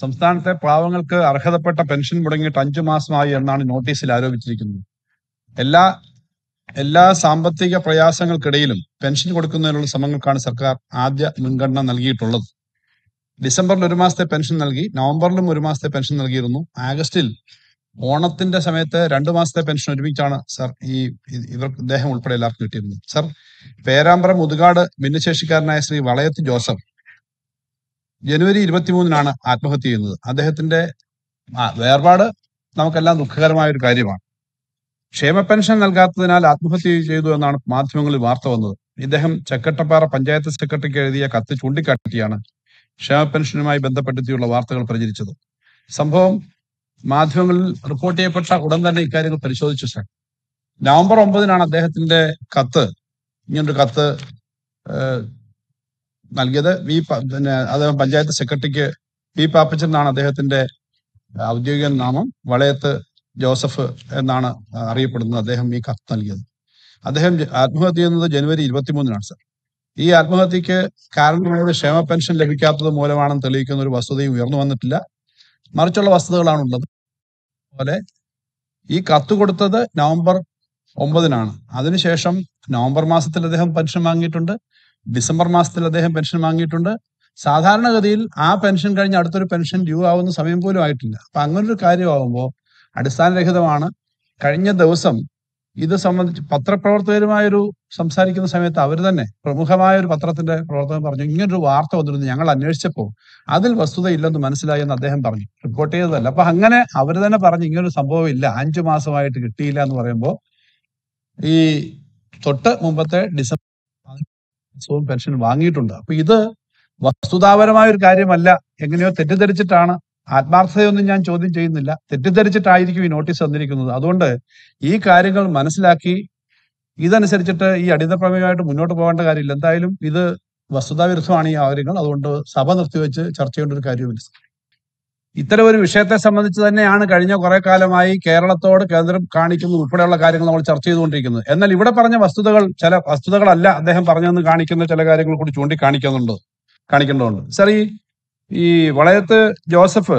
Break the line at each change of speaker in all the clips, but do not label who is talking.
സംസ്ഥാനത്തെ പാവങ്ങൾക്ക് അർഹതപ്പെട്ട പെൻഷൻ മുടങ്ങിയിട്ട് അഞ്ചു മാസമായി എന്നാണ് നോട്ടീസിൽ ആരോപിച്ചിരിക്കുന്നത് എല്ലാ എല്ലാ സാമ്പത്തിക പ്രയാസങ്ങൾക്കിടയിലും പെൻഷൻ കൊടുക്കുന്നതിനുള്ള ശ്രമങ്ങൾക്കാണ് സർക്കാർ ആദ്യ മുൻഗണന നൽകിയിട്ടുള്ളത് ഡിസംബറിൽ ഒരു മാസത്തെ പെൻഷൻ നൽകി നവംബറിലും ഒരു മാസത്തെ പെൻഷൻ നൽകിയിരുന്നു ആഗസ്റ്റിൽ ഓണത്തിന്റെ സമയത്ത് രണ്ടു മാസത്തെ പെൻഷൻ ഒരുമിച്ചാണ് സർ ഈ ഇവർക്ക് ഇദ്ദേഹം ഉൾപ്പെടെ എല്ലാവർക്കും കിട്ടിയിരുന്നത് സർ പേരാമ്പ്ര മുതുകാട് ഭിന്നശേഷിക്കാരനായ ശ്രീ വളയത്ത് ജോസഫ് ജനുവരി ഇരുപത്തിമൂന്നിനാണ് ആത്മഹത്യ ചെയ്യുന്നത് അദ്ദേഹത്തിന്റെ വേർപാട് നമുക്കെല്ലാം ദുഃഖകരമായ ഒരു കാര്യമാണ് ക്ഷേമ പെൻഷൻ നൽകാത്തതിനാൽ ആത്മഹത്യ ചെയ്തു എന്നാണ് മാധ്യമങ്ങളിൽ വാർത്ത വന്നത് ഇദ്ദേഹം ചെക്കട്ടപ്പാറ പഞ്ചായത്ത് സെക്രട്ടറിക്ക് എഴുതിയ കത്ത് ചൂണ്ടിക്കാട്ടിയാണ് ക്ഷേമ പെൻഷനുമായി ബന്ധപ്പെടുത്തിയുള്ള വാർത്തകൾ പ്രചരിച്ചത് സംഭവം മാധ്യമങ്ങളിൽ റിപ്പോർട്ട് ചെയ്യപ്പെട്ട ഉടൻ തന്നെ ഇക്കാര്യങ്ങൾ പരിശോധിച്ചു സാർ നവംബർ ഒമ്പതിനാണ് അദ്ദേഹത്തിന്റെ കത്ത് ഇങ്ങനൊരു കത്ത് നൽകിയത് വി പിന്നെ അദ്ദേഹം പഞ്ചായത്ത് സെക്രട്ടറിക്ക് വി പാപ്പച്ചൻ എന്നാണ് അദ്ദേഹത്തിന്റെ ഔദ്യോഗിക നാമം വളയത്ത് ജോസഫ് എന്നാണ് അറിയപ്പെടുന്നത് അദ്ദേഹം ഈ കത്ത് നൽകിയത് അദ്ദേഹം ആത്മഹത്യ ചെയ്യുന്നത് ജനുവരി ഇരുപത്തിമൂന്നിനാണ് സർ ഈ ആത്മഹത്യക്ക് കാരണമായ ക്ഷേമ പെൻഷൻ ലഭിക്കാത്തത് മൂലമാണെന്ന് തെളിയിക്കുന്ന ഒരു വസ്തുതയും ഉയർന്നു വന്നിട്ടില്ല മറിച്ചുള്ള വസ്തുതകളാണ് ഉള്ളത് അതുപോലെ ഈ കത്ത് കൊടുത്തത് നവംബർ ഒമ്പതിനാണ് അതിനുശേഷം നവംബർ മാസത്തിൽ അദ്ദേഹം പെൻഷൻ വാങ്ങിയിട്ടുണ്ട് ഡിസംബർ മാസത്തിൽ അദ്ദേഹം പെൻഷൻ വാങ്ങിയിട്ടുണ്ട് സാധാരണഗതിയിൽ ആ പെൻഷൻ കഴിഞ്ഞ് അടുത്തൊരു പെൻഷൻ ഡ്യൂ ആവുന്ന സമയം പോലും ആയിട്ടില്ല അപ്പൊ അങ്ങനൊരു കാര്യമാകുമ്പോൾ അടിസ്ഥാനരഹിതമാണ് കഴിഞ്ഞ ദിവസം ഇത് സംബന്ധിച്ച് പത്രപ്രവർത്തകരുമായൊരു സംസാരിക്കുന്ന സമയത്ത് അവർ തന്നെ പ്രമുഖമായ ഒരു പത്രത്തിന്റെ പ്രവർത്തകൻ പറഞ്ഞു ഇങ്ങനൊരു വാർത്ത വന്നിരുന്നു ഞങ്ങൾ അന്വേഷിച്ചപ്പോൾ അതിൽ വസ്തുതയില്ലെന്ന് മനസ്സിലായി എന്ന് അദ്ദേഹം പറഞ്ഞു റിപ്പോർട്ട് ചെയ്തതല്ല അപ്പൊ അങ്ങനെ അവർ തന്നെ പറഞ്ഞു ഇങ്ങനൊരു സംഭവം ഇല്ല അഞ്ചു മാസമായിട്ട് കിട്ടിയില്ല എന്ന് പറയുമ്പോൾ ഈ തൊട്ട് മുമ്പത്തെ ഡിസംബർ അസുഖം പെൻഷൻ വാങ്ങിയിട്ടുണ്ട് അപ്പൊ ഇത് വസ്തുതാപരമായ ഒരു കാര്യമല്ല എങ്ങനെയോ തെറ്റിദ്ധരിച്ചിട്ടാണ് ആത്മാർത്ഥതയൊന്നും ഞാൻ ചോദ്യം ചെയ്യുന്നില്ല തെറ്റിദ്ധരിച്ചിട്ടായിരിക്കും ഈ നോട്ടീസ് തന്നിരിക്കുന്നത് അതുകൊണ്ട് ഈ കാര്യങ്ങൾ മനസ്സിലാക്കി ഇതനുസരിച്ചിട്ട് ഈ അടിയന്തരപ്രമേയമായിട്ട് മുന്നോട്ട് പോകേണ്ട കാര്യമില്ല എന്തായാലും ഇത് വസ്തുതാവിരുദ്ധമാണ് ഈ കാര്യങ്ങൾ അതുകൊണ്ട് സഭ നിർത്തിവെച്ച് ചർച്ച ചെയ്യേണ്ട ഒരു കാര്യവുമില്ല ഇത്തരം ഒരു വിഷയത്തെ സംബന്ധിച്ച് തന്നെയാണ് കഴിഞ്ഞ കുറെ കാലമായി കേരളത്തോട് കേന്ദ്രം കാണിക്കുന്നത് ഉൾപ്പെടെയുള്ള കാര്യങ്ങൾ നമ്മൾ ചർച്ച ചെയ്തുകൊണ്ടിരിക്കുന്നത് എന്നാൽ ഇവിടെ പറഞ്ഞ വസ്തുതകൾ ചില വസ്തുതകളല്ല അദ്ദേഹം പറഞ്ഞെന്ന് കാണിക്കുന്ന ചില കാര്യങ്ങൾ കൂടി ചൂണ്ടിക്കാണിക്കുന്നുണ്ട് കാണിക്കേണ്ടതുണ്ട് സർ ഈ ഈ വളയത്ത് ജോസഫ്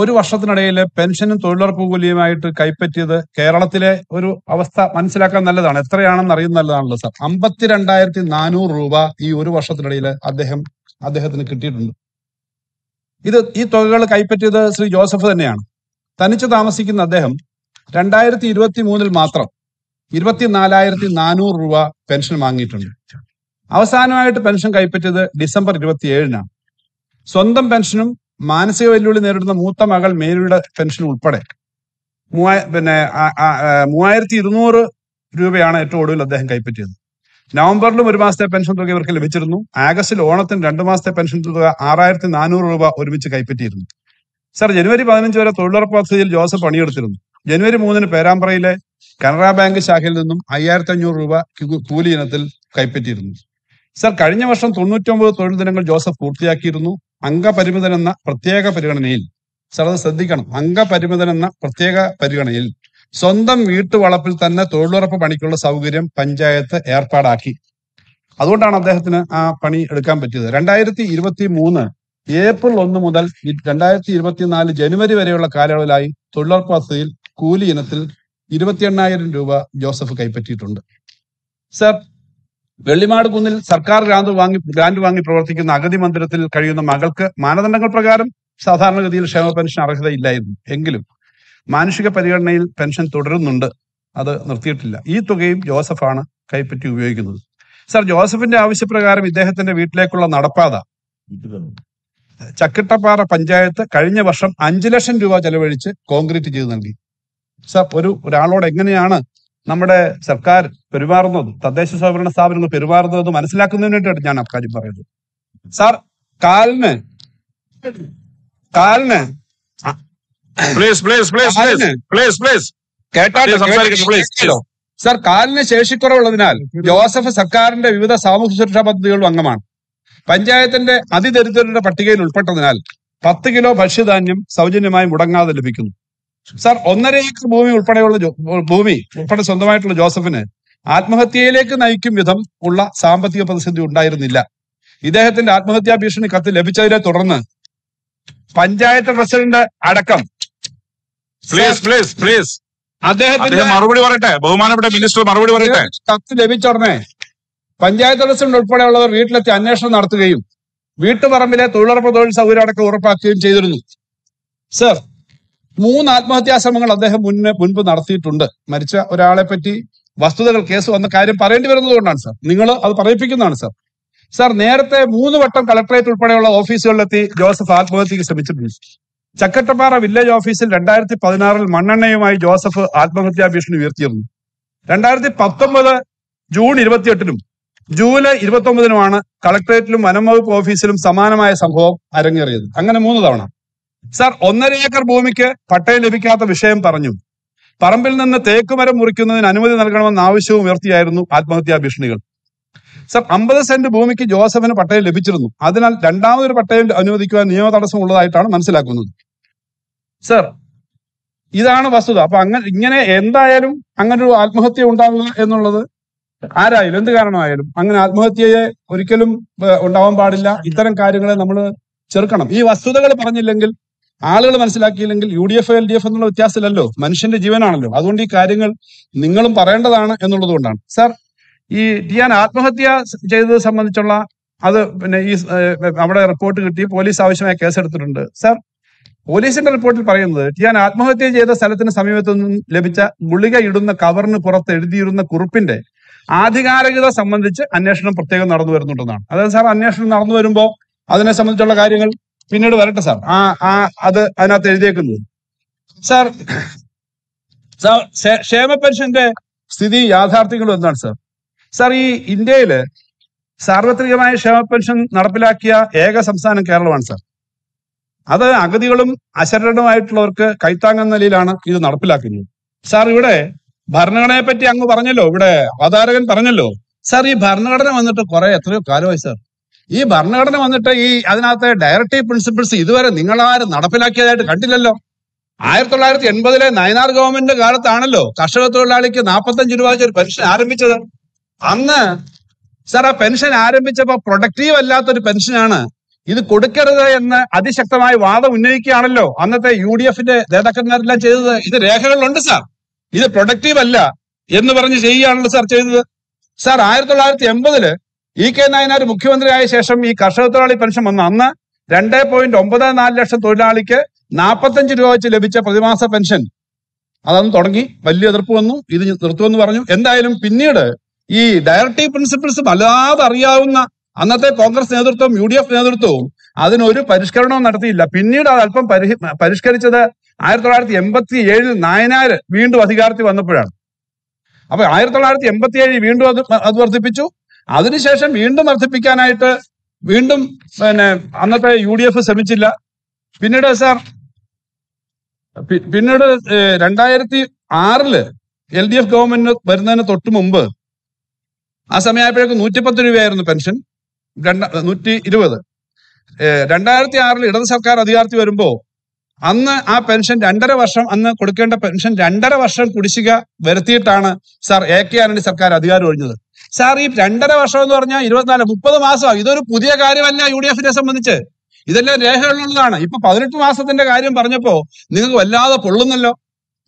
ഒരു വർഷത്തിനിടയിൽ പെൻഷനും തൊഴിലുറപ്പ് കൂലിയുമായിട്ട് കൈപ്പറ്റിയത് കേരളത്തിലെ ഒരു അവസ്ഥ മനസ്സിലാക്കാൻ നല്ലതാണ് എത്രയാണെന്ന് അറിയുന്ന നല്ലതാണല്ലോ സാർ അമ്പത്തിരണ്ടായിരത്തി നാനൂറ് രൂപ ഈ ഒരു വർഷത്തിനിടയിൽ അദ്ദേഹം അദ്ദേഹത്തിന് കിട്ടിയിട്ടുണ്ട് ഇത് ഈ തുകകൾ കൈപ്പറ്റിയത് ശ്രീ ജോസഫ് തന്നെയാണ് തനിച്ച് താമസിക്കുന്ന അദ്ദേഹം രണ്ടായിരത്തി ഇരുപത്തി മൂന്നിൽ മാത്രം ഇരുപത്തിനാലായിരത്തി നാനൂറ് രൂപ പെൻഷൻ വാങ്ങിയിട്ടുണ്ട് അവസാനമായിട്ട് പെൻഷൻ കൈപ്പറ്റിയത് ഡിസംബർ ഇരുപത്തിയേഴിനാണ് സ്വന്തം പെൻഷനും മാനസിക വെല്ലുവിളി നേരിടുന്ന മൂത്ത മകൾ മേരിയുടെ പെൻഷൻ ഉൾപ്പെടെ മൂവായ പിന്നെ മൂവായിരത്തി ഇരുന്നൂറ് രൂപയാണ് ഏറ്റവും ഒടുവിൽ അദ്ദേഹം കൈപ്പറ്റിയത് നവംബറിലും ഒരു മാസത്തെ പെൻഷൻ തുക ഇവർക്ക് ലഭിച്ചിരുന്നു ആഗസ്റ്റിൽ ഓണത്തിന് രണ്ട് മാസത്തെ പെൻഷൻ തുക ആറായിരത്തി നാനൂറ് രൂപ ഒരുമിച്ച് കൈപ്പറ്റിയിരുന്നു സർ ജനുവരി പതിനഞ്ച് വരെ തൊഴിലുറപ്പ് പദ്ധതിയിൽ ജോസഫ് പണിയെടുത്തിരുന്നു ജനുവരി മൂന്നിന് പേരാമ്പ്രയിലെ കനറ ബാങ്ക് ശാഖയിൽ നിന്നും അയ്യായിരത്തി അഞ്ഞൂറ് രൂപ കൂലി ഇനത്തിൽ കൈപ്പറ്റിയിരുന്നു സർ കഴിഞ്ഞ വർഷം തൊണ്ണൂറ്റൊമ്പത് തൊഴിൽ ദിനങ്ങൾ ജോസഫ് പൂർത്തിയാക്കിയിരുന്നു അംഗപരിമിതൻ എന്ന പ്രത്യേക പരിഗണനയിൽ സർ അത് ശ്രദ്ധിക്കണം അംഗപരിമിതൻ എന്ന പ്രത്യേക പരിഗണനയിൽ സ്വന്തം വീട്ടുവളപ്പിൽ തന്നെ തൊഴിലുറപ്പ് പണിക്കുള്ള സൗകര്യം പഞ്ചായത്ത് ഏർപ്പാടാക്കി അതുകൊണ്ടാണ് അദ്ദേഹത്തിന് ആ പണി എടുക്കാൻ പറ്റിയത് രണ്ടായിരത്തി ഇരുപത്തി മൂന്ന് ഏപ്രിൽ ഒന്ന് മുതൽ രണ്ടായിരത്തി ഇരുപത്തിനാല് ജനുവരി വരെയുള്ള കാലയളവിലായി തൊഴിലുറപ്പ് പദ്ധതിയിൽ കൂലി ഇനത്തിൽ ഇരുപത്തി എണ്ണായിരം രൂപ ജോസഫ് കൈപ്പറ്റിയിട്ടുണ്ട് സർ വെള്ളിമാട് കുന്നിൽ സർക്കാർ ഗ്രാന്റ് വാങ്ങി ഗ്രാന്റ് വാങ്ങി പ്രവർത്തിക്കുന്ന അഗതി മന്ദിരത്തിൽ കഴിയുന്ന മകൾക്ക് മാനദണ്ഡങ്ങൾ പ്രകാരം സാധാരണഗതിയിൽ ക്ഷേമ പെൻഷൻ അർഹതയില്ലായിരുന്നു എങ്കിലും മാനുഷിക പരിഗണനയിൽ പെൻഷൻ തുടരുന്നുണ്ട് അത് നിർത്തിയിട്ടില്ല ഈ തുകയും ജോസഫാണ് കൈപ്പറ്റി ഉപയോഗിക്കുന്നത് സർ ജോസഫിന്റെ ആവശ്യപ്രകാരം ഇദ്ദേഹത്തിന്റെ വീട്ടിലേക്കുള്ള നടപ്പാത ചക്കിട്ടപ്പാറ പഞ്ചായത്ത് കഴിഞ്ഞ വർഷം അഞ്ചു ലക്ഷം രൂപ ചെലവഴിച്ച് കോൺക്രീറ്റ് ചെയ്ത് നൽകി സർ ഒരു ഒരാളോട് എങ്ങനെയാണ് നമ്മുടെ സർക്കാർ പെരുമാറുന്നത് തദ്ദേശ സ്വയംഭരണ സ്ഥാപനങ്ങൾ പെരുമാറുന്നത് മനസ്സിലാക്കുന്നതിന് വേണ്ടിയിട്ടാണ് ഞാൻ അക്കാര്യം പറയുന്നത് സാർ കാലിന് കാലിന് please please please please please please കേട്ടോ സർ കാലിന് ശേഷിക്കുറവുള്ളതിനാൽ ജോസഫ് സർക്കാരിന്റെ വിവിധ സാമൂഹ്യ സുരക്ഷാ പദ്ധതികളുടെ അംഗമാണ് പഞ്ചായത്തിന്റെ അതിദരിദ്രരുടെ പട്ടികയിൽ ഉൾപ്പെട്ടതിനാൽ പത്ത് കിലോ ഭക്ഷ്യധാന്യം സൗജന്യമായി മുടങ്ങാതെ ലഭിക്കുന്നു സർ ഒന്നര ഏക്കർ ഭൂമി ഉൾപ്പെടെയുള്ള ഭൂമി ഉൾപ്പെടെ സ്വന്തമായിട്ടുള്ള ജോസഫിന് ആത്മഹത്യയിലേക്ക് നയിക്കും വിധം ഉള്ള സാമ്പത്തിക പ്രതിസന്ധി ഉണ്ടായിരുന്നില്ല ഇദ്ദേഹത്തിന്റെ ആത്മഹത്യാ ഭീഷണി കത്ത് ലഭിച്ചതിനെ തുടർന്ന് പഞ്ചായത്ത് പ്രസിഡന്റ് അടക്കം പ്ലീസ് പ്ലീസ് പ്ലീസ് അദ്ദേഹത്തിന്റെ മറുപടി പറയട്ടെ ബഹുമാനപ്പെട്ട മിനിസ്റ്റർ മറുപടി പറയട്ടെ കത്ത് ലഭിച്ചോടനെ പഞ്ചായത്ത് പ്രസിഡന്റ് ഉൾപ്പെടെയുള്ളവർ വീട്ടിലെത്തി അന്വേഷണം നടത്തുകയും വീട്ടുപറമ്പിലെ തൊഴിലുറപ്പ് തൊഴിൽ സൗകര്യം അടക്കം ഉറപ്പാക്കുകയും ചെയ്തിരുന്നു സർ മൂന്ന് ആത്മഹത്യാ ശ്രമങ്ങൾ അദ്ദേഹം മുന്നേ മുൻപ് നടത്തിയിട്ടുണ്ട് മരിച്ച ഒരാളെ പറ്റി വസ്തുതകൾ കേസ് വന്ന കാര്യം പറയേണ്ടി വരുന്നത് കൊണ്ടാണ് സർ നിങ്ങൾ അത് പറയിപ്പിക്കുന്നതാണ് സർ സർ നേരത്തെ മൂന്ന് വട്ടം കളക്ടറേറ്റ് ഉൾപ്പെടെയുള്ള ഓഫീസുകളിലെത്തി ജോസഫ് ആത്മഹത്യക്ക് ശ്രമിച്ചിട്ടുണ്ട് ചക്കട്ടപ്പാറ വില്ലേജ് ഓഫീസിൽ രണ്ടായിരത്തി പതിനാറിൽ മണ്ണെണ്ണയുമായി ജോസഫ് ആത്മഹത്യാ ഭീഷണി ഉയർത്തിയിരുന്നു രണ്ടായിരത്തി പത്തൊമ്പത് ജൂൺ ഇരുപത്തിയെട്ടിനും ജൂലൈ ഇരുപത്തൊമ്പതിനുമാണ് കളക്ടറേറ്റിലും വകുപ്പ് ഓഫീസിലും സമാനമായ സംഭവം അരങ്ങേറിയത് അങ്ങനെ മൂന്ന് തവണ സാർ ഒന്നര ഏക്കർ ഭൂമിക്ക് പട്ടയം ലഭിക്കാത്ത വിഷയം പറഞ്ഞു പറമ്പിൽ നിന്ന് തേക്കുമരം മുറിക്കുന്നതിന് അനുമതി നൽകണമെന്ന ആവശ്യവും ഉയർത്തിയായിരുന്നു ആത്മഹത്യാ ഭീഷണികൾ സർ അമ്പത് സെന്റ് ഭൂമിക്ക് ജോസഫിന് പട്ടയം ലഭിച്ചിരുന്നു അതിനാൽ രണ്ടാമതൊരു പട്ടയം അനുവദിക്കുവാൻ നിയമ തടസ്സം ഉള്ളതായിട്ടാണ് മനസ്സിലാക്കുന്നത് സർ ഇതാണ് വസ്തുത അപ്പൊ അങ്ങനെ ഇങ്ങനെ എന്തായാലും അങ്ങനെ ഒരു ആത്മഹത്യ ഉണ്ടാകുക എന്നുള്ളത് ആരായാലും എന്ത് കാരണമായാലും അങ്ങനെ ആത്മഹത്യയെ ഒരിക്കലും ഉണ്ടാവാൻ പാടില്ല ഇത്തരം കാര്യങ്ങളെ നമ്മൾ ചെറുക്കണം ഈ വസ്തുതകൾ പറഞ്ഞില്ലെങ്കിൽ ആളുകൾ മനസ്സിലാക്കിയില്ലെങ്കിൽ U D F L D F എന്നുള്ള വ്യത്യാസമില്ലല്ലോ മനുഷ്യന്റെ ജീവനാണല്ലോ അതുകൊണ്ട് ഈ കാര്യങ്ങൾ നിങ്ങളും പറയേണ്ടതാണ് എന്നുള്ളത് കൊണ്ടാണ് സാർ ഈ ടിയാൻ ആത്മഹത്യ ചെയ്തത് സംബന്ധിച്ചുള്ള അത് പിന്നെ ഈ അവിടെ റിപ്പോർട്ട് കിട്ടി പോലീസ് ആവശ്യമായ കേസ് എടുത്തിട്ടുണ്ട് സാർ പോലീസിന്റെ റിപ്പോർട്ടിൽ പറയുന്നത് ടിയാൻ ആത്മഹത്യ ചെയ്ത സ്ഥലത്തിന് സമീപത്തു നിന്നും ലഭിച്ച ഗുളിക ഇടുന്ന കവറിന് പുറത്ത് എഴുതിയിരുന്ന കുറിപ്പിന്റെ ആധികാരികത സംബന്ധിച്ച് അന്വേഷണം പ്രത്യേകം നടന്നു വരുന്നുണ്ടെന്നാണ് അതായത് സാർ അന്വേഷണം നടന്നു വരുമ്പോൾ അതിനെ സംബന്ധിച്ചുള്ള കാര്യങ്ങൾ പിന്നീട് വരട്ടെ സാർ ആ ആ അത് അതിനകത്ത് എഴുതിയേക്കുന്നത് സാർ സാർ ക്ഷേമ പെൻഷന്റെ സ്ഥിതി യാഥാർത്ഥ്യങ്ങളും എന്താണ് സാർ സാർ ഈ ഇന്ത്യയില് സാർവത്രികമായ ക്ഷേമ പെൻഷൻ നടപ്പിലാക്കിയ ഏക സംസ്ഥാനം കേരളമാണ് സാർ അത് അഗതികളും അശരണമായിട്ടുള്ളവർക്ക് കൈത്താങ്ങെന്ന നിലയിലാണ് ഇത് നടപ്പിലാക്കുന്നത് സാർ ഇവിടെ ഭരണഘടനയെ പറ്റി അങ്ങ് പറഞ്ഞല്ലോ ഇവിടെ അവതാരകൻ പറഞ്ഞല്ലോ സാർ ഈ ഭരണഘടന വന്നിട്ട് കുറെ എത്രയോ കാലമായി സാർ ഈ ഭരണഘടന വന്നിട്ട് ഈ അതിനകത്തെ ഡയറക്ടീവ് പ്രിൻസിപ്പിൾസ് ഇതുവരെ നിങ്ങളാരും നടപ്പിലാക്കിയതായിട്ട് കണ്ടില്ലല്ലോ ആയിരത്തി തൊള്ളായിരത്തി എൺപതിലെ നയനാർ ഗവൺമെന്റിന്റെ കാലത്താണല്ലോ കർഷക തൊഴിലാളിക്ക് നാൽപ്പത്തഞ്ച് രൂപ ഒരു പെൻഷൻ ആരംഭിച്ചത് അന്ന് സാർ ആ പെൻഷൻ ആരംഭിച്ചപ്പോൾ പ്രൊഡക്റ്റീവ് അല്ലാത്തൊരു പെൻഷനാണ് ഇത് കൊടുക്കരുത് എന്ന് അതിശക്തമായ വാദം ഉന്നയിക്കുകയാണല്ലോ അന്നത്തെ യു ഡി എഫിന്റെ നേതാക്കന്മാരെല്ലാം ചെയ്തത് ഇത് രേഖകളിലുണ്ട് സാർ ഇത് പ്രൊഡക്റ്റീവ് അല്ല എന്ന് പറഞ്ഞ് ചെയ്യുകയാണല്ലോ സാർ ചെയ്തത് സാർ ആയിരത്തി തൊള്ളായിരത്തി എൺപതില് ഇ കെ നായനാർ മുഖ്യമന്ത്രിയായ ശേഷം ഈ കർഷക തൊഴിലാളി പെൻഷൻ വന്ന അന്ന് രണ്ട് പോയിന്റ് ഒമ്പത് നാല് ലക്ഷം തൊഴിലാളിക്ക് നാൽപ്പത്തഞ്ച് രൂപ വെച്ച് ലഭിച്ച പ്രതിമാസ പെൻഷൻ അതന്ന് തുടങ്ങി വലിയ എതിർപ്പ് വന്നു ഇത് നിർത്തുമെന്ന് പറഞ്ഞു എന്തായാലും പിന്നീട് ഈ ഡയറക്റ്റീവ് പ്രിൻസിപ്പിൾസ് വല്ലാതെ അറിയാവുന്ന അന്നത്തെ കോൺഗ്രസ് നേതൃത്വം യു ഡി എഫ് നേതൃത്വവും അതിനൊരു പരിഷ്കരണവും നടത്തിയില്ല പിന്നീട് അത് അല്പം പരിഹ പരിഷ്കരിച്ചത് ആയിരത്തി തൊള്ളായിരത്തി എൺപത്തി ഏഴിൽ നായനാർ വീണ്ടും അധികാരത്തിൽ വന്നപ്പോഴാണ് അപ്പൊ ആയിരത്തി തൊള്ളായിരത്തി എൺപത്തി ഏഴിൽ വീണ്ടും അത് അത് വർദ്ധിപ്പിച്ചു അതിനുശേഷം വീണ്ടും വർദ്ധിപ്പിക്കാനായിട്ട് വീണ്ടും പിന്നെ അന്നത്തെ യു ഡി എഫ് ശ്രമിച്ചില്ല പിന്നീട് സാർ പിന്നീട് രണ്ടായിരത്തി ആറില് എൽ ഡി എഫ് ഗവൺമെന്റ് വരുന്നതിന് തൊട്ട് മുമ്പ് ആ സമയമായപ്പോഴേക്കും നൂറ്റിപ്പത്ത് രൂപയായിരുന്നു പെൻഷൻ രണ്ട നൂറ്റി ഇരുപത് രണ്ടായിരത്തി ആറിൽ ഇടത് സർക്കാർ അധികാരത്തിൽ വരുമ്പോൾ അന്ന് ആ പെൻഷൻ രണ്ടര വർഷം അന്ന് കൊടുക്കേണ്ട പെൻഷൻ രണ്ടര വർഷം കുടിശ്ശിക വരുത്തിയിട്ടാണ് സാർ എ കെ ആന്റണി സർക്കാർ അധികാരം ഒഴിഞ്ഞത് സാർ ഈ രണ്ടര വർഷം എന്ന് പറഞ്ഞാൽ ഇരുപത്തിനാല് മുപ്പത് മാസമാണ് ഇതൊരു പുതിയ കാര്യമല്ല യു ഡി എഫിനെ സംബന്ധിച്ച് ഇതെല്ലാം രേഖകളുള്ളതാണ് ഇപ്പൊ പതിനെട്ട് മാസത്തിന്റെ കാര്യം പറഞ്ഞപ്പോ നിങ്ങൾക്ക് വല്ലാതെ പൊള്ളുന്നല്ലോ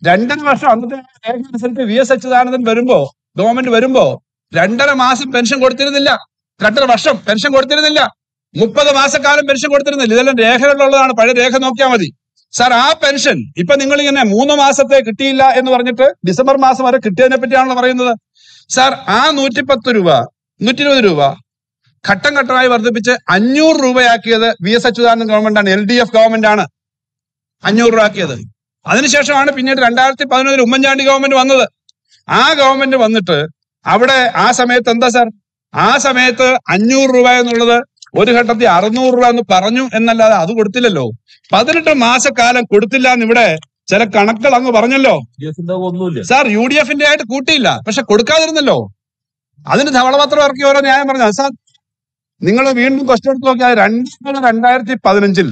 രണ്ടര വർഷം അന്നത്തെ രേഖ അനുസരിച്ച് വി എസ് അച്യുതാനന്ദൻ വരുമ്പോ ഗവൺമെന്റ് വരുമ്പോ രണ്ടര മാസം പെൻഷൻ കൊടുത്തിരുന്നില്ല രണ്ടര വർഷം പെൻഷൻ കൊടുത്തിരുന്നില്ല മുപ്പത് മാസക്കാലം പെൻഷൻ കൊടുത്തിരുന്നില്ല ഇതെല്ലാം രേഖകളിലുള്ളതാണ് പഴയ രേഖ നോക്കിയാൽ മതി സാർ ആ പെൻഷൻ ഇപ്പൊ നിങ്ങൾ ഇങ്ങനെ മൂന്ന് മാസത്തെ കിട്ടിയില്ല എന്ന് പറഞ്ഞിട്ട് ഡിസംബർ മാസം വരെ കിട്ടിയതിനെ പറ്റിയാണല്ലോ പറയുന്നത് സാർ ആ നൂറ്റിപ്പത്ത് രൂപ നൂറ്റി ഇരുപത് രൂപ ഘട്ടം ഘട്ടമായി വർദ്ധിപ്പിച്ച് അഞ്ഞൂറ് രൂപയാക്കിയത് വി എസ് അച്യുതാനന്ദൻ ഗവൺമെന്റ് ആണ് എൽ ഡി എഫ് ഗവൺമെന്റ് ആണ് അഞ്ഞൂറ് രൂപ ആക്കിയത് അതിനുശേഷമാണ് പിന്നീട് രണ്ടായിരത്തി പതിനൊന്നിൽ ഉമ്മൻചാണ്ടി ഗവൺമെന്റ് വന്നത് ആ ഗവൺമെന്റ് വന്നിട്ട് അവിടെ ആ സമയത്ത് എന്താ സാർ ആ സമയത്ത് അഞ്ഞൂറ് രൂപ എന്നുള്ളത് ഒരു ഘട്ടത്തിൽ അറുന്നൂറ് രൂപ എന്ന് പറഞ്ഞു എന്നല്ലാതെ അത് കൊടുത്തില്ലല്ലോ പതിനെട്ട് മാസക്കാലം കൊടുത്തില്ല എന്നിവിടെ ചില കണക്കുകൾ അങ്ങ് പറഞ്ഞല്ലോ സാർ യു ഡി എഫിന്റെ ആയിട്ട് കൂട്ടിയില്ല പക്ഷെ കൊടുക്കാതിരുന്നല്ലോ അതിന് ധവളപത്രം ഇറക്കി ഓരോ ന്യായം പറഞ്ഞു സാർ നിങ്ങൾ വീണ്ടും ക്വസ്റ്റ്യൻ എടുത്ത് നോക്കിയാൽ രണ്ടായിരത്തി പതിനഞ്ചിൽ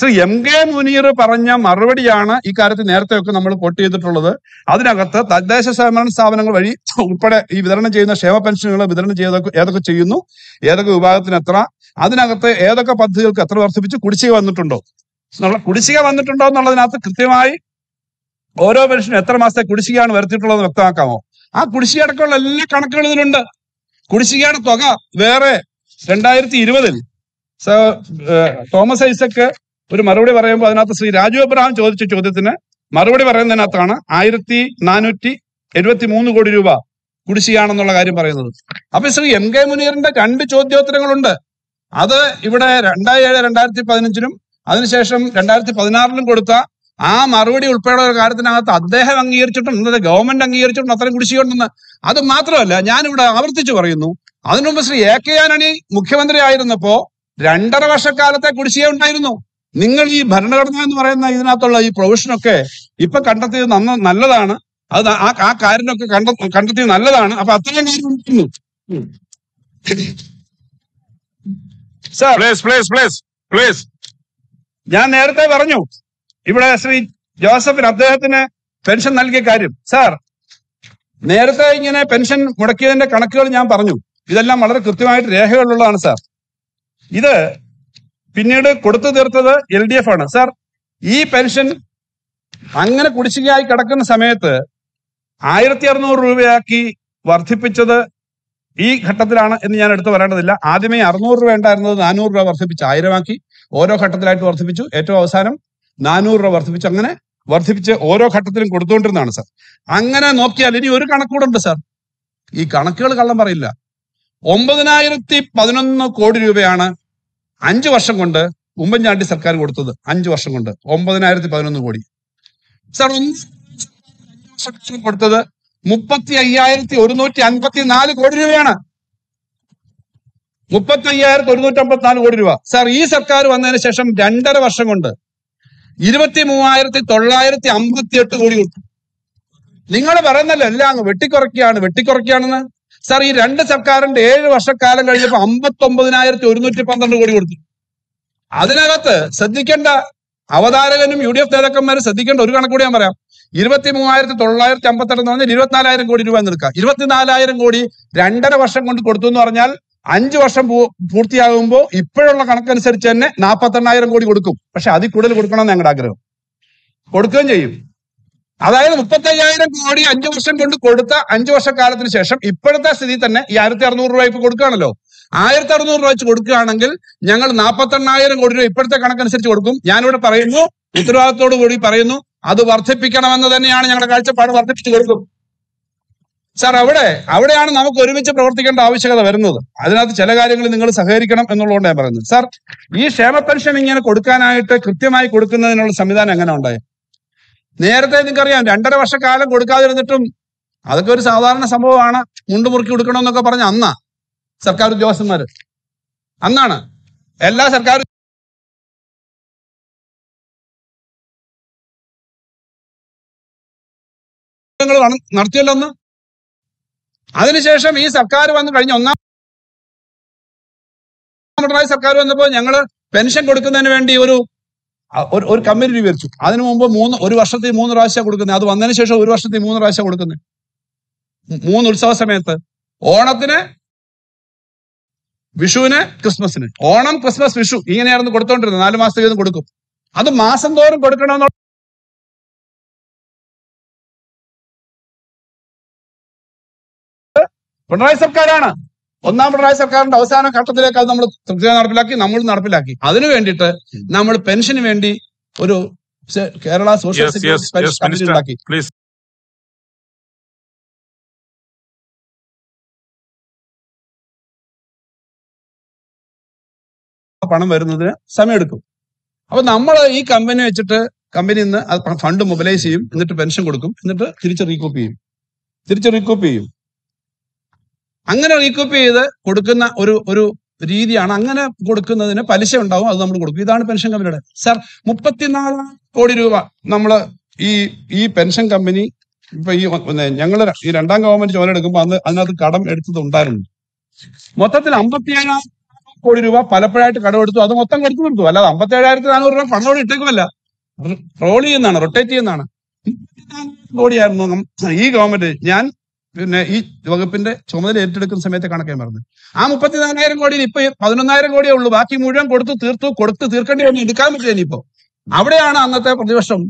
ശ്രീ എം കെ മുനീർ പറഞ്ഞ മറുപടിയാണ് ഇക്കാര്യത്തിൽ നേരത്തെയൊക്കെ നമ്മൾ കോട്ട് ചെയ്തിട്ടുള്ളത് അതിനകത്ത് തദ്ദേശ സ്വയംഭരണ സ്ഥാപനങ്ങൾ വഴി ഉൾപ്പെടെ ഈ വിതരണം ചെയ്യുന്ന ക്ഷേമ പെൻഷനുകൾ വിതരണം ചെയ്ത ഏതൊക്കെ ചെയ്യുന്നു ഏതൊക്കെ വിഭാഗത്തിന് എത്ര അതിനകത്ത് ഏതൊക്കെ പദ്ധതികൾക്ക് എത്ര വർദ്ധിപ്പിച്ച് കുടിശ്ശിക വന്നിട്ടുണ്ടോ എന്നുള്ള കുടിശ്ശിക വന്നിട്ടുണ്ടോ എന്നുള്ളതിനകത്ത് കൃത്യമായി ഓരോ പെൻഷനും എത്ര മാസത്തെ കുടിശ്ശികയാണ് വരുത്തിയിട്ടുള്ളത് വ്യക്തമാക്കാമോ ആ കുടിശ്ശിക അടക്കമുള്ള എല്ലാ കണക്കുകളും ഇതിലുണ്ട് കുടിശ്ശികയുടെ തുക വേറെ രണ്ടായിരത്തി ഇരുപതിൽ തോമസ് ഐസക്ക് ഒരു മറുപടി പറയുമ്പോൾ അതിനകത്ത് ശ്രീ രാജു എബ്രഹാം ചോദിച്ച ചോദ്യത്തിന് മറുപടി പറയുന്നതിനകത്താണ് ആയിരത്തി നാനൂറ്റി എഴുപത്തി മൂന്ന് കോടി രൂപ കുടിശ്ശിയാണെന്നുള്ള കാര്യം പറയുന്നത് അപ്പൊ ശ്രീ എം കെ മുനീറിന്റെ രണ്ട് ചോദ്യോത്തരങ്ങളുണ്ട് അത് ഇവിടെ രണ്ടായി ഏഴ് രണ്ടായിരത്തി പതിനഞ്ചിനും അതിനുശേഷം രണ്ടായിരത്തി പതിനാറിലും കൊടുത്ത ആ മറുപടി ഉൾപ്പെടെ ഒരു കാര്യത്തിനകത്ത് അദ്ദേഹം അംഗീകരിച്ചിട്ടുണ്ട് ഗവൺമെന്റ് അംഗീകരിച്ചിട്ടുണ്ട് അത്രയും കുടിശ്ശിയുണ്ടെന്ന് അത് മാത്രമല്ല ഞാനിവിടെ ആവർത്തിച്ചു പറയുന്നു അതിനുമുമ്പ് ശ്രീ എ കെ ആനണി മുഖ്യമന്ത്രി ആയിരുന്നപ്പോ രണ്ടര വർഷക്കാലത്തെ കുടിശ്ശിക ഉണ്ടായിരുന്നു നിങ്ങൾ ഈ ഭരണഘടന എന്ന് പറയുന്ന ഇതിനകത്തുള്ള ഈ പ്രൊവിഷനൊക്കെ ഇപ്പൊ കണ്ടെത്തിയത് നന്ന നല്ലതാണ് അത് ആ കാര്യമൊക്കെ കണ്ട കണ്ടെത്തിയത് നല്ലതാണ് അപ്പൊ അത്രയും കാര്യം ഉണ്ടായിരുന്നു പ്ലീസ് പ്ലീസ് പ്ലീസ് പ്ലീസ് ഞാൻ നേരത്തെ പറഞ്ഞു ഇവിടെ ശ്രീ ജോസഫിന് അദ്ദേഹത്തിന് പെൻഷൻ നൽകിയ കാര്യം സാർ നേരത്തെ ഇങ്ങനെ പെൻഷൻ മുടക്കിയതിന്റെ കണക്കുകൾ ഞാൻ പറഞ്ഞു ഇതെല്ലാം വളരെ കൃത്യമായിട്ട് രേഖകളുള്ളതാണ് സാർ ഇത് പിന്നീട് കൊടുത്തു തീർത്തത് എൽ ഡി എഫ് ആണ് സാർ ഈ പെൻഷൻ അങ്ങനെ കുടിശ്ശികയായി കിടക്കുന്ന സമയത്ത് ആയിരത്തി അറുന്നൂറ് രൂപയാക്കി വർദ്ധിപ്പിച്ചത് ഈ ഘട്ടത്തിലാണ് എന്ന് ഞാൻ എടുത്തു പറയേണ്ടതില്ല ആദ്യമേ അറുന്നൂറ് രൂപ ഉണ്ടായിരുന്നത് നാനൂറ് രൂപ വർദ്ധിപ്പിച്ച് ആയിരമാക്കി ഓരോ ഘട്ടത്തിലായിട്ട് വർദ്ധിപ്പിച്ചു ഏറ്റവും അവസാനം നാനൂറ് രൂപ വർദ്ധിപ്പിച്ചു അങ്ങനെ വർദ്ധിപ്പിച്ച് ഓരോ ഘട്ടത്തിലും കൊടുത്തുകൊണ്ടിരുന്നതാണ് സാർ അങ്ങനെ നോക്കിയാൽ ഇനി ഒരു കണക്കൂടുണ്ട് സാർ ഈ കണക്കുകൾ കള്ളം പറയില്ല ഒമ്പതിനായിരത്തി പതിനൊന്ന് കോടി രൂപയാണ് അഞ്ചു വർഷം കൊണ്ട് ഉമ്മൻചാണ്ടി സർക്കാർ കൊടുത്തത് അഞ്ചു വർഷം കൊണ്ട് ഒമ്പതിനായിരത്തി പതിനൊന്ന് കോടി സാർ കൊടുത്തത് മുപ്പത്തി അയ്യായിരത്തി ഒരുന്നൂറ്റി അൻപത്തി നാല് കോടി രൂപയാണ് മുപ്പത്തി അയ്യായിരത്തി ഒരുന്നൂറ്റി അമ്പത്തി നാല് കോടി രൂപ സാർ ഈ സർക്കാർ വന്നതിന് ശേഷം രണ്ടര വർഷം കൊണ്ട് ഇരുപത്തി മൂവായിരത്തി തൊള്ളായിരത്തി അമ്പത്തി എട്ട് കോടി കൊടുത്തു നിങ്ങൾ പറയുന്നല്ലോ എല്ലാം അങ്ങ് വെട്ടിക്കുറയ്ക്കുകയാണ് വെട്ടിക്കുറയ്ക്കുകയാണെന്ന് സാർ ഈ രണ്ട് സർക്കാരിന്റെ ഏഴ് വർഷക്കാലം കഴിഞ്ഞപ്പോ അമ്പത്തി ഒമ്പതിനായിരത്തി ഒരുന്നൂറ്റി പന്ത്രണ്ട് കോടി കൊടുത്തു അതിനകത്ത് ശ്രദ്ധിക്കേണ്ട അവതാരകനും യു ഡി എഫ് നേതാക്കന്മാരും ശ്രദ്ധിക്കേണ്ട ഒരു കണക്കൂടി ഞാൻ പറയാം ഇരുപത്തി മൂവായിരത്തി തൊള്ളായിരത്തി അമ്പത്തെട്ട് എന്ന് പറഞ്ഞാൽ ഇരുപത്തിനാലായിരം കോടി രൂപ എന്ന് ഇരുപത്തിനാലായിരം കോടി രണ്ടര വർഷം കൊണ്ട് കൊടുത്തു എന്ന് പറഞ്ഞാൽ അഞ്ചു വർഷം പൂർത്തിയാകുമ്പോൾ ഇപ്പോഴുള്ള കണക്കനുസരിച്ച് തന്നെ നാൽപ്പത്തെണ്ണായിരം കോടി കൊടുക്കും പക്ഷെ അതിൽ കൂടുതൽ കൊടുക്കണം എന്ന് ഞങ്ങളുടെ ആഗ്രഹം കൊടുക്കുകയും ചെയ്യും അതായത് മുപ്പത്തയ്യായിരം കോടി അഞ്ചു വർഷം കൊണ്ട് കൊടുത്ത അഞ്ചു കാലത്തിന് ശേഷം ഇപ്പോഴത്തെ സ്ഥിതി തന്നെ ഈ ആയിരത്തി അറുന്നൂറ് രൂപ ഇപ്പൊ കൊടുക്കുകയാണല്ലോ ആയിരത്തി അറുന്നൂറ് രൂപ വെച്ച് കൊടുക്കുകയാണെങ്കിൽ ഞങ്ങൾ നാൽപ്പത്തെണ്ണായിരം കോടി രൂപ ഇപ്പോഴത്തെ കണക്കനുസരിച്ച് കൊടുക്കും ഞാനിവിടെ പറയുന്നു ഉത്തരവാദിത്തോടു കൂടി പറയുന്നു അത് വർദ്ധിപ്പിക്കണമെന്ന് തന്നെയാണ് ഞങ്ങളുടെ കാഴ്ചപ്പാട് വർദ്ധിപ്പിച്ചു കൊടുക്കും സാർ അവിടെ അവിടെയാണ് നമുക്ക് ഒരുമിച്ച് പ്രവർത്തിക്കേണ്ട ആവശ്യകത വരുന്നത് അതിനകത്ത് ചില കാര്യങ്ങൾ നിങ്ങൾ സഹകരിക്കണം എന്നുള്ളതുകൊണ്ട് ഞാൻ പറയുന്നത് സാർ ഈ ക്ഷേമ പെൻഷൻ ഇങ്ങനെ കൊടുക്കാനായിട്ട് കൃത്യമായി കൊടുക്കുന്നതിനുള്ള സംവിധാനം എങ്ങനെ ഉണ്ടായി നേരത്തെ നിങ്ങൾക്കറിയാം രണ്ടര വർഷക്കാലം കൊടുക്കാതിരുന്നിട്ടും അതൊക്കെ ഒരു സാധാരണ സംഭവമാണ് മുണ്ട് മുറുക്കി കൊടുക്കണമെന്നൊക്കെ പറഞ്ഞ അന്നാ സർക്കാർ ഉദ്യോഗസ്ഥന്മാർ അന്നാണ് എല്ലാ സർക്കാർ നടത്തിയല്ലോ ഒന്ന് അതിനുശേഷം ഈ സർക്കാർ വന്ന് കഴിഞ്ഞ ഒന്നാം സർക്കാർ വന്നപ്പോൾ ഞങ്ങള് പെൻഷൻ കൊടുക്കുന്നതിന് വേണ്ടി ഒരു ഒരു കമ്പനി രൂപീകരിച്ചു അതിനു മുമ്പ് മൂന്ന് ഒരു വർഷത്തിൽ മൂന്ന് പ്രാവശ്യം കൊടുക്കുന്നത് അത് വന്നതിന് ശേഷം ഒരു വർഷത്തിൽ മൂന്ന് പ്രാവശ്യം കൊടുക്കുന്നത് മൂന്ന് ഉത്സവ സമയത്ത് ഓണത്തിന് വിഷുവിന് ക്രിസ്മസിന് ഓണം ക്രിസ്മസ് വിഷു ഇങ്ങനെയായിരുന്നു കൊടുത്തോണ്ടിരുന്നത് നാല് മാസത്തിൽ വീതം കൊടുക്കും അത് മാസം തോറും കൊടുക്കണമെന്നുള്ള പിണറായി സർക്കാരാണ് ഒന്നാം പിണറായി സർക്കാരിന്റെ അവസാന ഘട്ടത്തിലേക്ക് അത് നമ്മൾ കൃത്യമായി നടപ്പിലാക്കി നമ്മൾ നടപ്പിലാക്കി അതിനു വേണ്ടിയിട്ട് നമ്മൾ പെൻഷന് വേണ്ടി ഒരു കേരള സോഷ്യൽ സെക്യൂരിറ്റി പണം വരുന്നതിന് സമയമെടുക്കും അപ്പൊ നമ്മൾ ഈ കമ്പനി വെച്ചിട്ട് കമ്പനി നിന്ന് ഫണ്ട് മൊബിലൈസ് ചെയ്യും എന്നിട്ട് പെൻഷൻ കൊടുക്കും എന്നിട്ട് തിരിച്ച് റീകോപ്പ് ചെയ്യും തിരിച്ച് റീകോപ്പ് ചെയ്യും അങ്ങനെ റീകോപ്പ് ചെയ്ത് കൊടുക്കുന്ന ഒരു ഒരു രീതിയാണ് അങ്ങനെ കൊടുക്കുന്നതിന് പലിശ ഉണ്ടാവും അത് നമ്മൾ കൊടുക്കും ഇതാണ് പെൻഷൻ കമ്പനിയുടെ സർ മുപ്പത്തിനാല് കോടി രൂപ നമ്മൾ ഈ ഈ പെൻഷൻ കമ്പനി ഇപ്പൊ ഈ ഞങ്ങൾ ഈ രണ്ടാം ഗവൺമെന്റ് ചുമതല എടുക്കുമ്പോൾ അന്ന് അതിനകത്ത് കടം എടുത്തത് ഉണ്ടായിരുന്നു മൊത്തത്തിൽ അമ്പത്തിയേഴായിരം കോടി രൂപ പലപ്പോഴായിട്ട് കടം എടുത്തു അത് മൊത്തം കൊടുത്തു കൊടുത്തു അല്ലാതെ അമ്പത്തി ഏഴായിരത്തി നാനൂറ് രൂപ പണം കൂടി ഇട്ടേക്കുമല്ല റോൾ ചെയ്യുന്നതാണ് റൊട്ടേറ്റ് ചെയ്യുന്നതാണ് കോടിയായിരുന്നു ഈ ഗവൺമെന്റ് ഞാൻ പിന്നെ ഈ വകുപ്പിന്റെ ചുമതല ഏറ്റെടുക്കുന്ന സമയത്തെ കണക്കാൻ പറഞ്ഞു ആ മുപ്പത്തിനാലായിരം കോടിയിൽ ഇപ്പൊ പതിനൊന്നായിരം കോടിയേ ഉള്ളൂ ബാക്കി മുഴുവൻ കൊടുത്തു തീർത്തു കൊടുത്ത് തീർക്കേണ്ടി വന്നു എടുക്കാൻ പറ്റില്ല ഇനിയിപ്പോ അവിടെയാണ് അന്നത്തെ പ്രതിപക്ഷം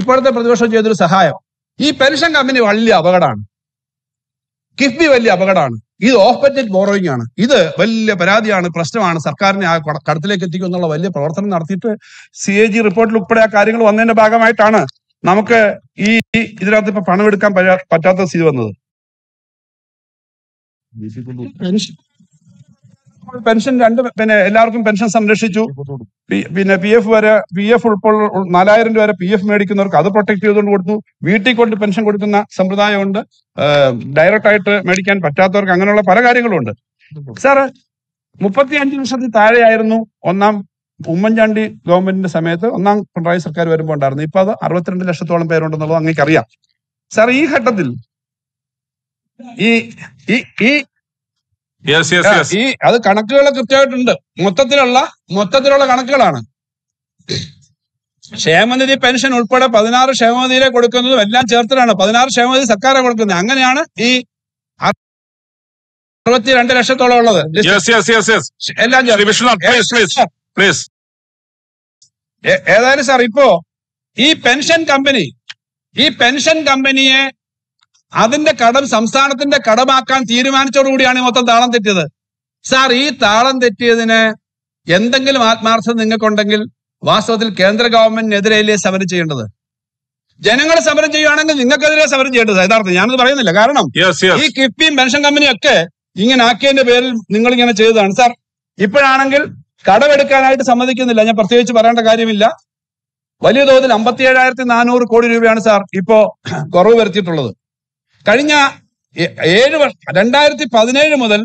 ഇപ്പോഴത്തെ പ്രതിപക്ഷം ചെയ്തൊരു സഹായം ഈ പെൻഷൻ കമ്പനി വലിയ അപകടമാണ് കിഫ്ബി വലിയ അപകടമാണ് ഇത് ഓഫ് ബജറ്റ് ബോറോയിങ് ആണ് ഇത് വലിയ പരാതിയാണ് പ്രശ്നമാണ് സർക്കാരിനെ ആ കടത്തിലേക്ക് എത്തിക്കും എന്നുള്ള വലിയ പ്രവർത്തനം നടത്തിയിട്ട് സി എ ജി റിപ്പോർട്ടിൽ ഉൾപ്പെടെ ആ കാര്യങ്ങൾ വന്നതിന്റെ ഭാഗമായിട്ടാണ് നമുക്ക് ഈ ഇതിനകത്ത് ഇപ്പൊ പണമെടുക്കാൻ പറ്റാത്ത സ്ഥിതി വന്നത് പെൻഷൻ രണ്ട് പിന്നെ എല്ലാവർക്കും പെൻഷൻ സംരക്ഷിച്ചു പിന്നെ പി എഫ് വരെ പി എഫ് ഉൾപ്പെ നാലായിരം രൂപ വരെ പി എഫ് മേടിക്കുന്നവർക്ക് അത് പ്രൊട്ടക്ട് ചെയ്തുകൊണ്ട് കൊടുത്തു വീട്ടിൽ കൊണ്ട് പെൻഷൻ കൊടുക്കുന്ന സമ്പ്രദായമുണ്ട് ഡയറക്റ്റ് ആയിട്ട് മേടിക്കാൻ പറ്റാത്തവർക്ക് അങ്ങനെയുള്ള പല കാര്യങ്ങളും ഉണ്ട് സാറ് മുപ്പത്തി അഞ്ച് ലക്ഷത്തിൽ താഴെയായിരുന്നു ഒന്നാം ഉമ്മൻചാണ്ടി ഗവൺമെന്റിന്റെ സമയത്ത് ഒന്നാം പിണറായി സർക്കാർ വരുമ്പോൾ ഉണ്ടായിരുന്നു ഇപ്പൊ അത് അറുപത്തിരണ്ട് ലക്ഷത്തോളം പേരുണ്ടെന്നുള്ളത് അങ്ങേക്കറിയാം സാർ ഈ ഘട്ടത്തിൽ ഈ യെസ് യെസ് യെസ് അത് കണക്കുകൾ കൃത്യമായിട്ടുണ്ട് മൊത്തത്തിലുള്ള മൊത്തത്തിലുള്ള കണക്കുകളാണ് ക്ഷേമനിധി പെൻഷൻ ഉൾപ്പെടെ പതിനാറ് ക്ഷേമനിധിയിലെ കൊടുക്കുന്നതും എല്ലാം ചേർത്തിലാണ് പതിനാറ് ക്ഷേമനിധി സർക്കാരെ കൊടുക്കുന്നത് അങ്ങനെയാണ് ഈ അറുപത്തിരണ്ട് ലക്ഷത്തോളം ഉള്ളത് യെസ് യെസ് യെസ് യെസ് എല്ലാം പ്ലീസ് ഏതായാലും സാർ ഇപ്പോ ഈ പെൻഷൻ കമ്പനി ഈ പെൻഷൻ കമ്പനിയെ അതിന്റെ കടം സംസ്ഥാനത്തിന്റെ കടമാക്കാൻ തീരുമാനിച്ചോടുകൂടിയാണ് മൊത്തം താളം തെറ്റിയത് സാർ ഈ താളം തെറ്റിയതിന് എന്തെങ്കിലും ആത്മാർത്ഥം നിങ്ങൾക്കുണ്ടെങ്കിൽ വാസ്തവത്തിൽ കേന്ദ്ര ഗവൺമെന്റിനെതിരെയല്ലേ സമരം ചെയ്യേണ്ടത് ജനങ്ങൾ സമരം ചെയ്യുകയാണെങ്കിൽ നിങ്ങൾക്കെതിരെ സമരം ചെയ്യേണ്ടത് യഥാർത്ഥം ഞാനത് പറയുന്നില്ല കാരണം ഈ കിഫ്ബിയും പെൻഷൻ കമ്പനിയൊക്കെ ഇങ്ങനെ ആക്കിയതിന്റെ പേരിൽ നിങ്ങൾ ഇങ്ങനെ ചെയ്തതാണ് സാർ ഇപ്പോഴാണെങ്കിൽ കടമെടുക്കാനായിട്ട് സമ്മതിക്കുന്നില്ല ഞാൻ പ്രത്യേകിച്ച് പറയേണ്ട കാര്യമില്ല വലിയ തോതിൽ അമ്പത്തി ഏഴായിരത്തി നാനൂറ് കോടി രൂപയാണ് സാർ ഇപ്പോ കുറവ് വരുത്തിയിട്ടുള്ളത് കഴിഞ്ഞ ഏഴ് വർഷം രണ്ടായിരത്തി പതിനേഴ് മുതൽ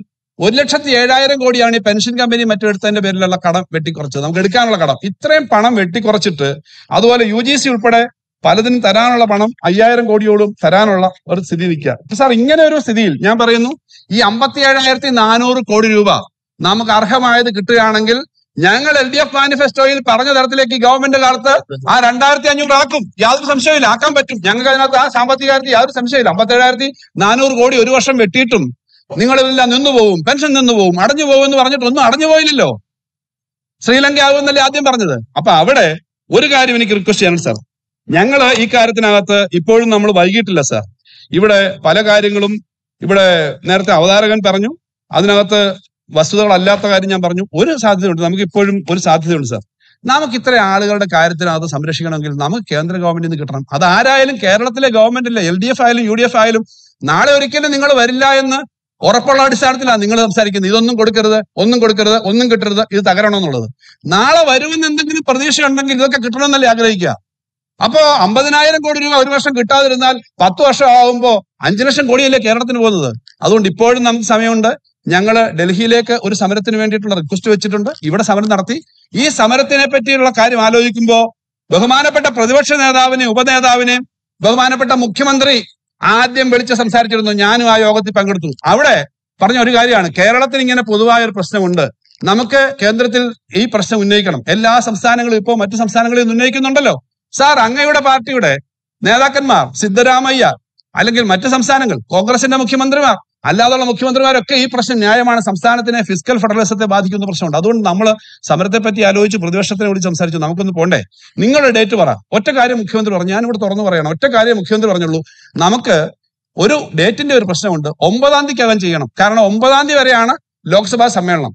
ഒരു ലക്ഷത്തി ഏഴായിരം കോടിയാണ് ഈ പെൻഷൻ കമ്പനി മറ്റെടുത്തതിന്റെ പേരിലുള്ള കടം വെട്ടിക്കുറച്ചത് നമുക്ക് എടുക്കാനുള്ള കടം ഇത്രയും പണം വെട്ടിക്കുറച്ചിട്ട് അതുപോലെ യു ജി സി ഉൾപ്പെടെ പലതിനും തരാനുള്ള പണം അയ്യായിരം കോടിയോടും തരാനുള്ള ഒരു സ്ഥിതി നിൽക്കുക സാർ ഇങ്ങനെ ഒരു സ്ഥിതിയിൽ ഞാൻ പറയുന്നു ഈ അമ്പത്തി ഏഴായിരത്തി നാനൂറ് കോടി രൂപ നമുക്ക് അർഹമായത് കിട്ടുകയാണെങ്കിൽ ഞങ്ങൾ എൽ ഡി എഫ് മാനിഫെസ്റ്റോയിൽ പറഞ്ഞ തരത്തിലേക്ക് ഗവൺമെന്റ് കാലത്ത് ആ രണ്ടായിരത്തി അഞ്ഞൂറ് ആക്കും യാതൊരു സംശയമില്ല ആക്കാൻ പറ്റും ഞങ്ങൾക്ക് അതിനകത്ത് ആ സാമ്പത്തിക കാര്യത്തിൽ യാതൊരു സംശയമില്ല അമ്പത്തേഴായിരത്തി നാനൂറ് കോടി ഒരു വർഷം വെട്ടിയിട്ടും നിങ്ങളിതെല്ലാം പോവും പെൻഷൻ പോവും അടഞ്ഞു പോകും എന്ന് പറഞ്ഞിട്ട് ഒന്നും അടഞ്ഞു പോയില്ലല്ലോ ശ്രീലങ്ക ആകുമെന്നല്ലേ ആദ്യം പറഞ്ഞത് അപ്പൊ അവിടെ ഒരു കാര്യം എനിക്ക് റിക്വസ്റ്റ് ചെയ്യണം സാർ ഞങ്ങൾ ഈ കാര്യത്തിനകത്ത് ഇപ്പോഴും നമ്മൾ വൈകിട്ടില്ല സാർ ഇവിടെ പല കാര്യങ്ങളും ഇവിടെ നേരത്തെ അവതാരകൻ പറഞ്ഞു അതിനകത്ത് വസ്തുതകളല്ലാത്ത കാര്യം ഞാൻ പറഞ്ഞു ഒരു സാധ്യതയുണ്ട് നമുക്ക് ഇപ്പോഴും ഒരു സാധ്യതയുണ്ട് സാർ നമുക്ക് ഇത്ര ആളുകളുടെ കാര്യത്തിനകത്ത് സംരക്ഷിക്കണമെങ്കിൽ നമുക്ക് കേന്ദ്ര ഗവൺമെന്റിൽ നിന്ന് കിട്ടണം അത് ആരായാലും കേരളത്തിലെ ഗവൺമെന്റ് ഇല്ല എൽ ഡി എഫ് ആയാലും യു ഡി എഫ് ആയാലും നാളെ ഒരിക്കലും നിങ്ങൾ വരില്ല എന്ന് ഉറപ്പുള്ള അടിസ്ഥാനത്തിലാണ് നിങ്ങൾ സംസാരിക്കുന്നത് ഇതൊന്നും കൊടുക്കരുത് ഒന്നും കൊടുക്കരുത് ഒന്നും കിട്ടരുത് ഇത് തകരണമെന്നുള്ളത് നാളെ വരുമെന്ന് എന്തെങ്കിലും പ്രതീക്ഷ ഉണ്ടെങ്കിൽ ഇതൊക്കെ കിട്ടണമെന്നല്ലേ ആഗ്രഹിക്കുക അപ്പോ അമ്പതിനായിരം കോടി രൂപ ഒരു വർഷം കിട്ടാതിരുന്നാൽ പത്ത് വർഷം ആകുമ്പോൾ അഞ്ചു ലക്ഷം കോടിയല്ലേ കേരളത്തിന് പോകുന്നത് അതുകൊണ്ട് ഇപ്പോഴും നമുക്ക് സമയമുണ്ട് ഞങ്ങൾ ഡൽഹിയിലേക്ക് ഒരു സമരത്തിന് വേണ്ടിയിട്ടുള്ള റിക്വസ്റ്റ് വെച്ചിട്ടുണ്ട് ഇവിടെ സമരം നടത്തി ഈ സമരത്തിനെ പറ്റിയുള്ള കാര്യം ആലോചിക്കുമ്പോൾ ബഹുമാനപ്പെട്ട പ്രതിപക്ഷ നേതാവിനെ ഉപനേതാവിനെ ബഹുമാനപ്പെട്ട മുഖ്യമന്ത്രി ആദ്യം വിളിച്ച് സംസാരിച്ചിരുന്നു ഞാനും ആ യോഗത്തിൽ പങ്കെടുത്തു അവിടെ പറഞ്ഞ ഒരു കാര്യമാണ് കേരളത്തിന് ഇങ്ങനെ പൊതുവായ ഒരു പ്രശ്നമുണ്ട് നമുക്ക് കേന്ദ്രത്തിൽ ഈ പ്രശ്നം ഉന്നയിക്കണം എല്ലാ സംസ്ഥാനങ്ങളും ഇപ്പോൾ മറ്റു സംസ്ഥാനങ്ങളിൽ ഉന്നയിക്കുന്നുണ്ടല്ലോ സാർ അങ്ങയുടെ പാർട്ടിയുടെ നേതാക്കന്മാർ സിദ്ധരാമയ്യ അല്ലെങ്കിൽ മറ്റു സംസ്ഥാനങ്ങൾ കോൺഗ്രസിന്റെ മുഖ്യമന്ത്രിമാർ അല്ലാതുള്ള മുഖ്യമന്ത്രിമാരൊക്കെ ഈ പ്രശ്നം ന്യായമാണ് സംസ്ഥാനത്തിനെ ഫിസിക്കൽ ഫെഡറലിസത്തെ ബാധിക്കുന്ന പ്രശ്നമുണ്ട് അതുകൊണ്ട് നമ്മൾ സമരത്തെ പറ്റി ആലോചിച്ച് പ്രതിപക്ഷത്തിനെ വിളിച്ച് സംസാരിച്ചു നമുക്കൊന്ന് പോണ്ടേ നിങ്ങളുടെ ഡേറ്റ് പറ ഒറ്റ കാര്യം മുഖ്യമന്ത്രി പറഞ്ഞു ഞാനിവിടെ തുറന്നു പറയണം ഒറ്റ കാര്യം മുഖ്യമന്ത്രി പറഞ്ഞുള്ളൂ നമുക്ക് ഒരു ഡേറ്റിന്റെ ഒരു പ്രശ്നമുണ്ട് ഒമ്പതാം തീയതിക്കകം ചെയ്യണം കാരണം ഒമ്പതാം തീയതി വരെയാണ് ലോക്സഭാ സമ്മേളനം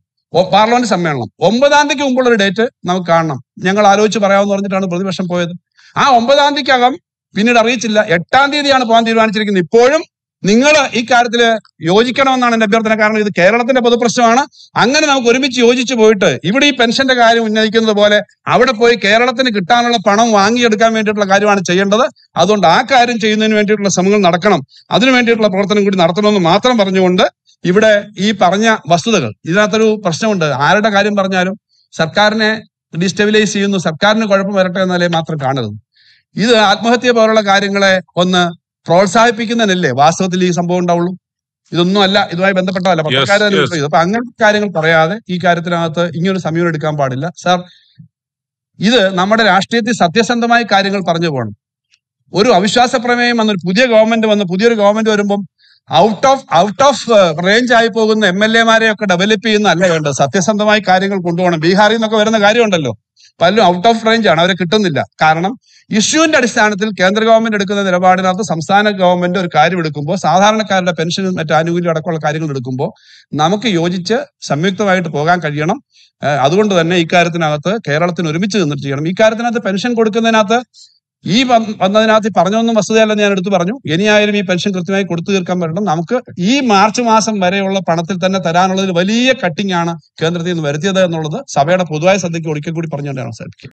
പാർലമെന്റ് സമ്മേളനം ഒമ്പതാം തീയതിക്ക് മുമ്പുള്ള ഒരു ഡേറ്റ് നമുക്ക് കാണണം ഞങ്ങൾ ആലോചിച്ച് പറയാമെന്ന് പറഞ്ഞിട്ടാണ് പ്രതിപക്ഷം പോയത് ആ ഒമ്പതാം തീയതിക്കകം പിന്നീട് അറിയിച്ചില്ല എട്ടാം തീയതിയാണ് പോകാൻ തീരുമാനിച്ചിരിക്കുന്നത് ഇപ്പോഴും നിങ്ങൾ ഈ കാര്യത്തിൽ യോജിക്കണമെന്നാണ് എന്റെ അഭ്യർത്ഥന കാരണം ഇത് കേരളത്തിന്റെ പൊതുപ്രശ്നമാണ് അങ്ങനെ നമുക്ക് ഒരുമിച്ച് യോജിച്ച് പോയിട്ട് ഇവിടെ ഈ പെൻഷന്റെ കാര്യം ഉന്നയിക്കുന്നത് പോലെ അവിടെ പോയി കേരളത്തിന് കിട്ടാനുള്ള പണം വാങ്ങിയെടുക്കാൻ വേണ്ടിയിട്ടുള്ള കാര്യമാണ് ചെയ്യേണ്ടത് അതുകൊണ്ട് ആ കാര്യം ചെയ്യുന്നതിന് വേണ്ടിയിട്ടുള്ള ശ്രമങ്ങൾ നടക്കണം അതിനു വേണ്ടിയിട്ടുള്ള പ്രവർത്തനം കൂടി നടത്തണമെന്ന് മാത്രം പറഞ്ഞുകൊണ്ട് ഇവിടെ ഈ പറഞ്ഞ വസ്തുതകൾ ഇതിനകത്തൊരു പ്രശ്നമുണ്ട് ആരുടെ കാര്യം പറഞ്ഞാലും സർക്കാരിനെ ഡിസ്റ്റെബിലൈസ് ചെയ്യുന്നു സർക്കാരിന് കുഴപ്പം വരട്ടെ എന്നാലേ മാത്രം കാണരുത് ഇത് ആത്മഹത്യ പോലുള്ള കാര്യങ്ങളെ ഒന്ന് പ്രോത്സാഹിപ്പിക്കുന്നതിനല്ലേ വാസ്തവത്തിൽ ഈ സംഭവം ഉണ്ടാവുള്ളൂ ഇതൊന്നും അല്ല ഇതുമായി ബന്ധപ്പെട്ടതല്ല പത്രക്കാരെ അപ്പൊ അങ്ങനത്തെ കാര്യങ്ങൾ പറയാതെ ഈ കാര്യത്തിനകത്ത് ഇങ്ങനൊരു സമീപനം എടുക്കാൻ പാടില്ല സാർ ഇത് നമ്മുടെ രാഷ്ട്രീയത്തിൽ സത്യസന്ധമായ കാര്യങ്ങൾ പറഞ്ഞു പോകണം ഒരു അവിശ്വാസ പ്രമേയം വന്നൊരു പുതിയ ഗവൺമെന്റ് വന്ന് പുതിയൊരു ഗവൺമെന്റ് വരുമ്പം out of out of range ആയി പോകുന്ന എം എൽ എമാരെ ഒക്കെ ഡെവലപ്പ് ചെയ്യുന്ന അല്ലേ വേണ്ട സത്യസന്ധമായി കാര്യങ്ങൾ കൊണ്ടുപോകണം ബീഹാറിൽ നിന്നൊക്കെ വരുന്ന കാര്യമുണ്ടല്ലോ പലരും ഔട്ട് ഓഫ് റേഞ്ച് ആണ് അവരെ കിട്ടുന്നില്ല കാരണം ഇഷ്യൂവിന്റെ അടിസ്ഥാനത്തിൽ കേന്ദ്ര ഗവൺമെന്റ് എടുക്കുന്ന നിലപാടിനകത്ത് സംസ്ഥാന ഗവൺമെന്റ് ഒരു കാര്യം എടുക്കുമ്പോൾ സാധാരണക്കാരുടെ പെൻഷനും മറ്റ് ആനുകൂല്യം അടക്കമുള്ള കാര്യങ്ങൾ എടുക്കുമ്പോൾ നമുക്ക് യോജിച്ച് സംയുക്തമായിട്ട് പോകാൻ കഴിയണം അതുകൊണ്ട് തന്നെ ഇക്കാര്യത്തിനകത്ത് കേരളത്തിന് ഒരുമിച്ച് നിന്നിട്ട് ചെയ്യണം ഇക്കാര്യത്തിനകത്ത് പെൻഷൻ കൊടുക്കുന്നതിനകത്ത് ഈ വന്നതിനകത്ത് പറഞ്ഞൊന്നും വസ്തുതയല്ല ഞാൻ എടുത്തു പറഞ്ഞു ഇനിയായാലും ഈ പെൻഷൻ കൃത്യമായി കൊടുത്തു തീർക്കാൻ പറ്റണം നമുക്ക് ഈ മാർച്ച് മാസം വരെയുള്ള പണത്തിൽ തന്നെ തരാനുള്ളതിൽ വലിയ കട്ടിംഗ് ആണ് കേന്ദ്രത്തിൽ നിന്ന് വരുത്തിയത് എന്നുള്ളത് സഭയുടെ പൊതുവായ ശ്രദ്ധയ്ക്ക് ഒരിക്കൽ കൂടി പറഞ്ഞുകൊണ്ടാണ് സാധിക്കുക